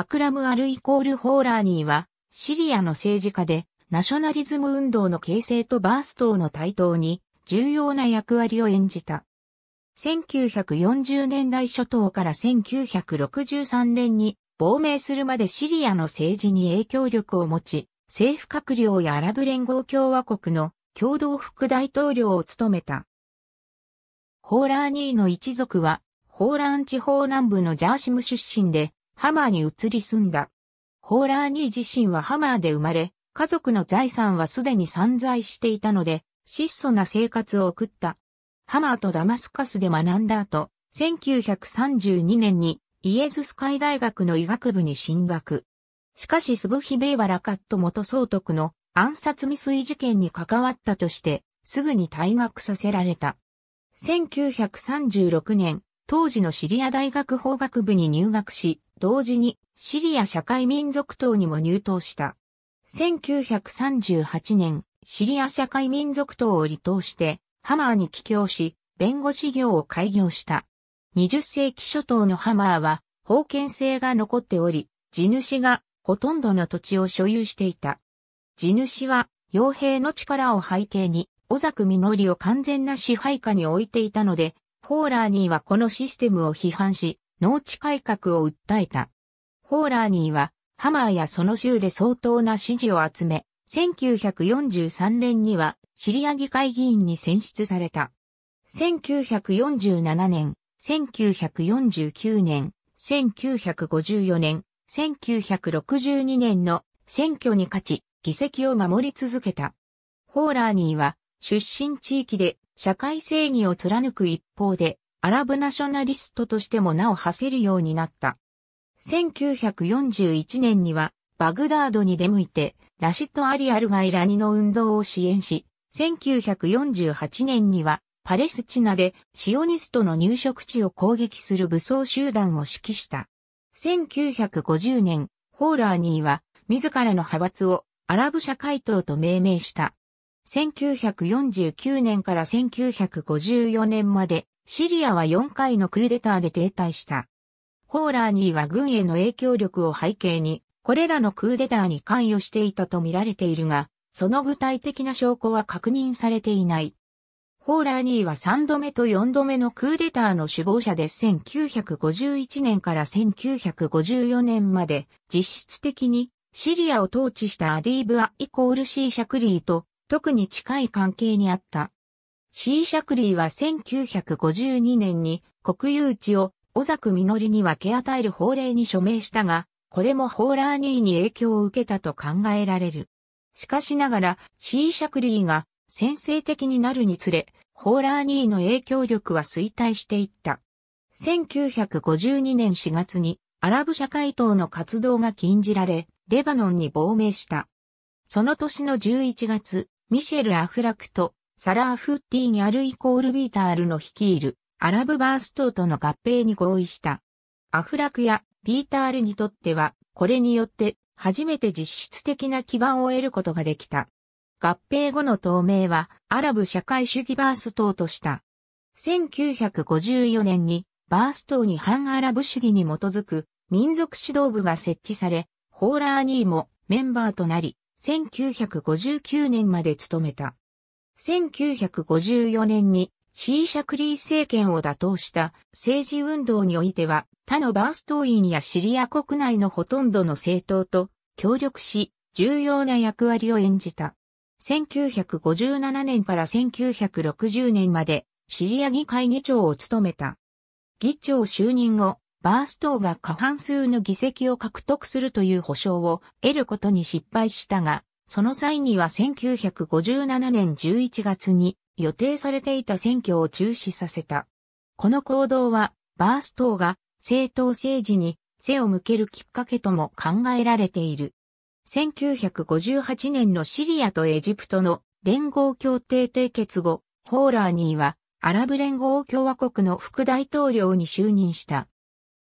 アクラム・アル・イコール・ホーラーニーは、シリアの政治家で、ナショナリズム運動の形成とバーストの台頭に、重要な役割を演じた。1940年代初頭から1963年に亡命するまでシリアの政治に影響力を持ち、政府閣僚やアラブ連合共和国の共同副大統領を務めた。ホーラーニーの一族は、ホーラン地方南部のジャーシム出身で、ハマーに移り住んだ。ホーラーニー自身はハマーで生まれ、家族の財産はすでに散在していたので、質素な生活を送った。ハマーとダマスカスで学んだ後、1932年にイエズス会大学の医学部に進学。しかしスブヒベイはラカット元総督の暗殺未遂事件に関わったとして、すぐに退学させられた。1936年、当時のシリア大学法学部に入学し、同時にシリア社会民族党にも入党した。1938年、シリア社会民族党を離党して、ハマーに帰郷し、弁護士業を開業した。20世紀初頭のハマーは、封建制が残っており、地主がほとんどの土地を所有していた。地主は、傭兵の力を背景に、小作実りを完全な支配下に置いていたので、ホーラーニーはこのシステムを批判し、農地改革を訴えた。ホーラーニーは、ハマーやその州で相当な支持を集め、1943年にはシリア議会議員に選出された。1947年、1949年、1954年、1962年の選挙に勝ち、議席を守り続けた。ホーラーニーは出身地域で社会正義を貫く一方で、アラブナショナリストとしても名を馳せるようになった。1941年には、バグダードに出向いて、ラシット・アリアルがイラニの運動を支援し、1948年には、パレスチナでシオニストの入植地を攻撃する武装集団を指揮した。1950年、ホーラーニーは自らの派閥をアラブ社会党と命名した。1949年から1954年まで、シリアは4回のクーデターで停滞した。ホーラーニーは軍への影響力を背景に、これらのクーデターに関与していたと見られているが、その具体的な証拠は確認されていない。ホーラーニーは3度目と4度目のクーデターの首謀者で1951年から1954年まで実質的にシリアを統治したアディーブアイコールシー・シャクリーと特に近い関係にあった。シーシャクリーは1952年に国有地を小作実に分け与える法令に署名したが、これもホーラーニーに影響を受けたと考えられる。しかしながらシーシャクリーが先制的になるにつれ、ホーラーニーの影響力は衰退していった。1952年4月にアラブ社会党の活動が禁じられ、レバノンに亡命した。その年の11月、ミシェル・アフラクとサラー・フッティにアル・イコール・ビータールの率いるアラブ・バーストとの合併に合意した。アフラクやビータールにとっては、これによって初めて実質的な基盤を得ることができた。合併後の透明はアラブ社会主義バース党とした。1954年にバース党に反アラブ主義に基づく民族指導部が設置され、ホーラーニーもメンバーとなり、1959年まで務めた。1954年に C シャクリー政権を打倒した政治運動においては他のバーストインやシリア国内のほとんどの政党と協力し重要な役割を演じた。1957年から1960年までシリア議会議長を務めた。議長就任後、バース党が過半数の議席を獲得するという保証を得ることに失敗したが、その際には1957年11月に予定されていた選挙を中止させた。この行動は、バース党が政党政治に背を向けるきっかけとも考えられている。1958年のシリアとエジプトの連合協定締結後、ホーラーニーはアラブ連合共和国の副大統領に就任した。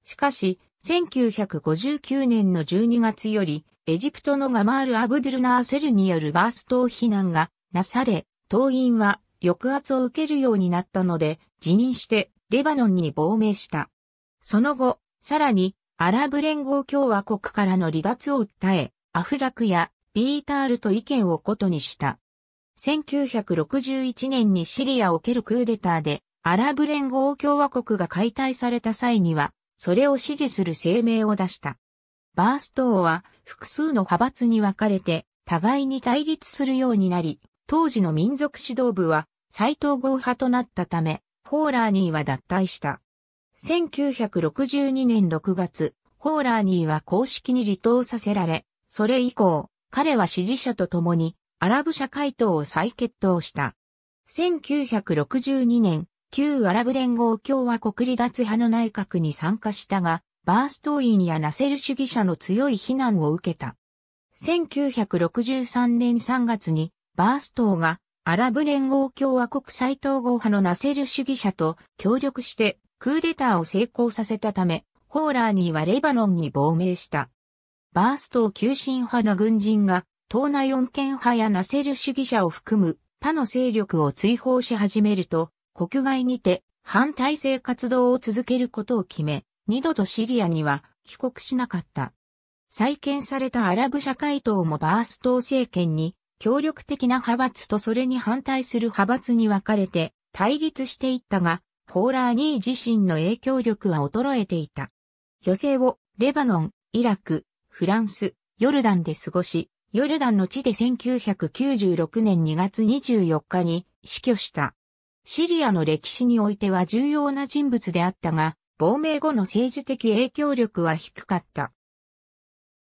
しかし、1959年の12月より、エジプトのガマール・アブドゥルナーセルによるバースト避難がなされ、党員は抑圧を受けるようになったので、辞任してレバノンに亡命した。その後、さらに、アラブ連合共和国からの離脱を訴え、アフラクやビータールと意見を異にした。1961年にシリアを受けるクーデターで、アラブ連合共和国が解体された際には、それを支持する声明を出した。バーストーは複数の派閥に分かれて互いに対立するようになり、当時の民族指導部は斎藤豪派となったため、ホーラーニーは脱退した。1962年6月、ホーラーニーは公式に離党させられ、それ以降、彼は支持者と共にアラブ社会党を再決闘した。1962年、旧アラブ連合共和国離脱派の内閣に参加したが、バーストインやナセル主義者の強い非難を受けた。1963年3月にバーストーがアラブ連合共和国再統合派のナセル主義者と協力してクーデターを成功させたため、ホーラーニーはレバノンに亡命した。バーストー急進派の軍人が、東内四県派やナセル主義者を含む他の勢力を追放し始めると、国外にて反体制活動を続けることを決め、二度とシリアには帰国しなかった。再建されたアラブ社会党もバース党政権に協力的な派閥とそれに反対する派閥に分かれて対立していったが、ポーラーニー自身の影響力は衰えていた。余生をレバノン、イラク、フランス、ヨルダンで過ごし、ヨルダンの地で1996年2月24日に死去した。シリアの歴史においては重要な人物であったが、亡命後の政治的影響力は低かった。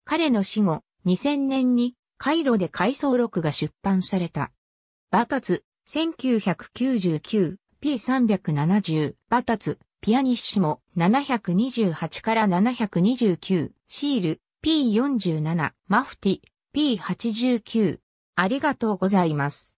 彼の死後、2000年にカイロで回想録が出版された。バタツ、1999、P370、バタツ、ピアニッシモ、728から729、シール、P47、マフティ、P89。ありがとうございます。